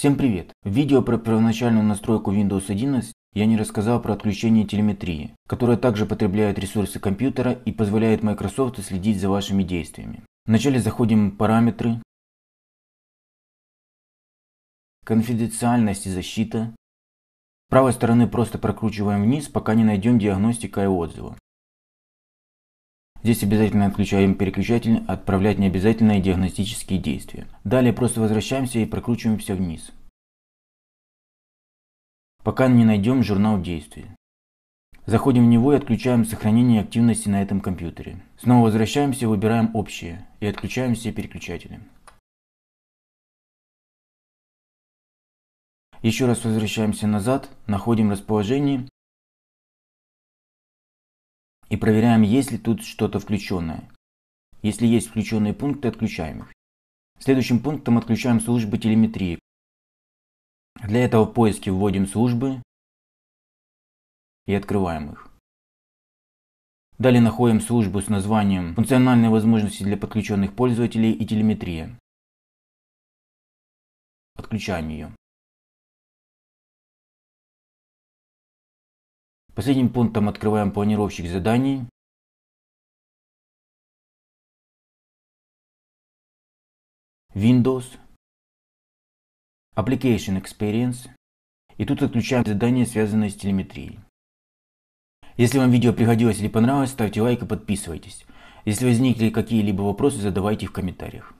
Всем привет! В видео про первоначальную настройку Windows 11 я не рассказал про отключение телеметрии, которая также потребляет ресурсы компьютера и позволяет Microsoft следить за вашими действиями. Вначале заходим в параметры, конфиденциальность и защита. С правой стороны просто прокручиваем вниз, пока не найдем диагностика и отзывы. Здесь обязательно отключаем переключатель, отправлять необязательные диагностические действия. Далее просто возвращаемся и прокручиваем все вниз. Пока не найдем журнал действий. Заходим в него и отключаем сохранение активности на этом компьютере. Снова возвращаемся, выбираем общее и отключаем все переключатели. Еще раз возвращаемся назад, находим расположение и проверяем, есть ли тут что-то включенное. Если есть включенные пункты, отключаем их. Следующим пунктом отключаем службы телеметрии. Для этого в поиске вводим службы и открываем их. Далее находим службу с названием «Функциональные возможности для подключенных пользователей и телеметрия». Отключаем ее. Последним пунктом открываем планировщик заданий. Windows, Application Experience, и тут отключаем задания, связанные с телеметрией. Если вам видео пригодилось или понравилось, ставьте лайк и подписывайтесь. Если возникли какие-либо вопросы, задавайте их в комментариях.